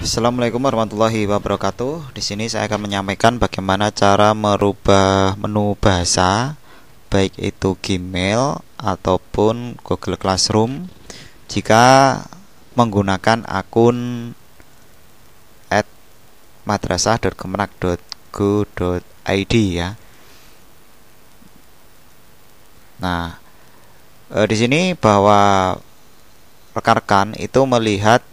Assalamualaikum warahmatullahi wabarakatuh. Di sini saya akan menyampaikan bagaimana cara merubah menu bahasa baik itu Gmail ataupun Google Classroom jika menggunakan akun @madrasah.kemenag.go.id ya. Nah, e, di sini bahwa rekan-rekan itu melihat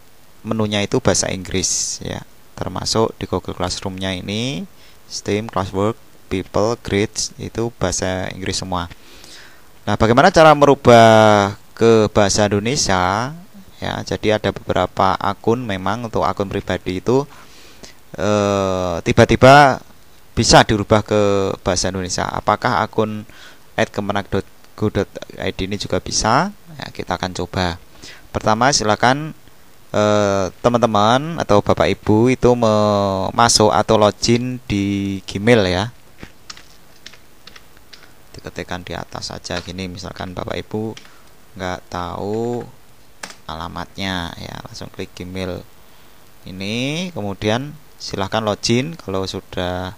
menunya itu bahasa Inggris ya termasuk di Google Classroomnya ini STEAM, Classwork, People, Grades itu bahasa Inggris semua. Nah, bagaimana cara merubah ke bahasa Indonesia? Ya, jadi ada beberapa akun memang untuk akun pribadi itu eh, tiba-tiba eh, bisa dirubah ke bahasa Indonesia. Apakah akun id ini juga bisa? Ya, kita akan coba. Pertama, silakan Eh, teman-teman atau bapak ibu itu masuk atau login di Gmail ya diketikan di atas saja gini misalkan bapak ibu nggak tahu alamatnya ya langsung klik Gmail ini kemudian silahkan login kalau sudah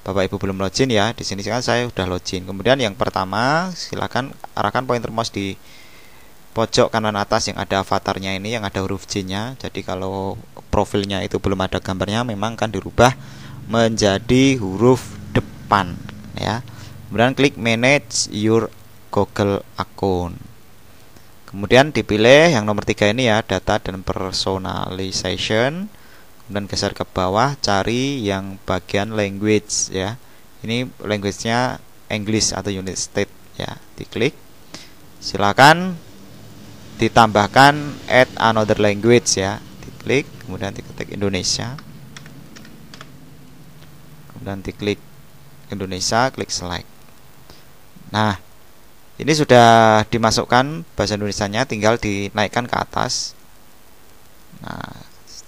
bapak ibu belum login ya di sini kan saya sudah login kemudian yang pertama silahkan arahkan pointer mouse di pojok kanan atas yang ada avatarnya ini yang ada huruf C-nya. Jadi kalau profilnya itu belum ada gambarnya memang kan dirubah menjadi huruf depan ya. Kemudian klik manage your Google account. Kemudian dipilih yang nomor tiga ini ya, data dan personalization. Kemudian geser ke bawah, cari yang bagian language ya. Ini language-nya English atau United State ya. Diklik. Silakan ditambahkan add another language ya diklik kemudian diketik Indonesia kemudian diklik Indonesia klik select nah ini sudah dimasukkan bahasa Indonesia nya tinggal dinaikkan ke atas nah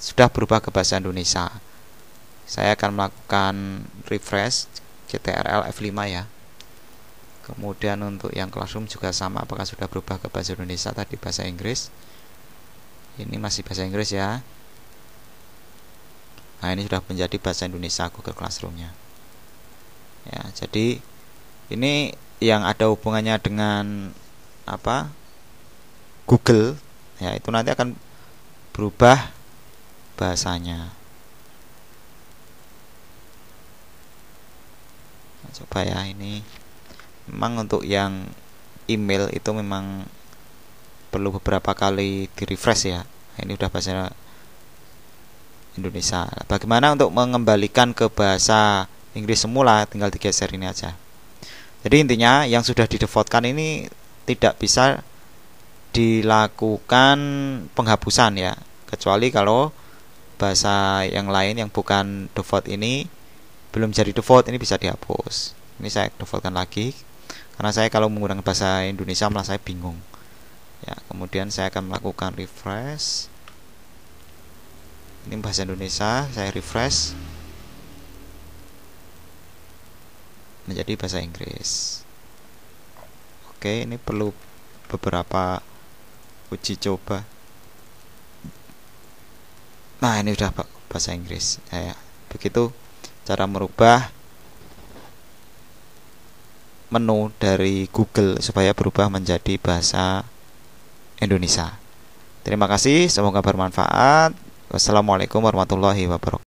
sudah berubah ke bahasa Indonesia saya akan melakukan refresh CTRL F5 ya kemudian untuk yang classroom juga sama apakah sudah berubah ke bahasa Indonesia tadi bahasa Inggris ini masih bahasa Inggris ya nah ini sudah menjadi bahasa Indonesia Google Classroomnya ya jadi ini yang ada hubungannya dengan apa Google ya itu nanti akan berubah bahasanya nah, coba ya ini memang untuk yang email itu memang perlu beberapa kali di refresh ya ini udah bahasa Indonesia bagaimana untuk mengembalikan ke bahasa Inggris semula tinggal digeser ini aja jadi intinya yang sudah didefaultkan ini tidak bisa dilakukan penghapusan ya kecuali kalau bahasa yang lain yang bukan default ini belum jadi default ini bisa dihapus ini saya defaultkan lagi karena saya kalau menggunakan bahasa Indonesia malah saya bingung ya kemudian saya akan melakukan refresh ini bahasa Indonesia saya refresh menjadi bahasa Inggris oke ini perlu beberapa uji coba nah ini sudah bahasa Inggris ya, ya. begitu cara merubah menu dari Google supaya berubah menjadi bahasa Indonesia. Terima kasih, semoga bermanfaat. Wassalamualaikum warahmatullahi wabarakatuh.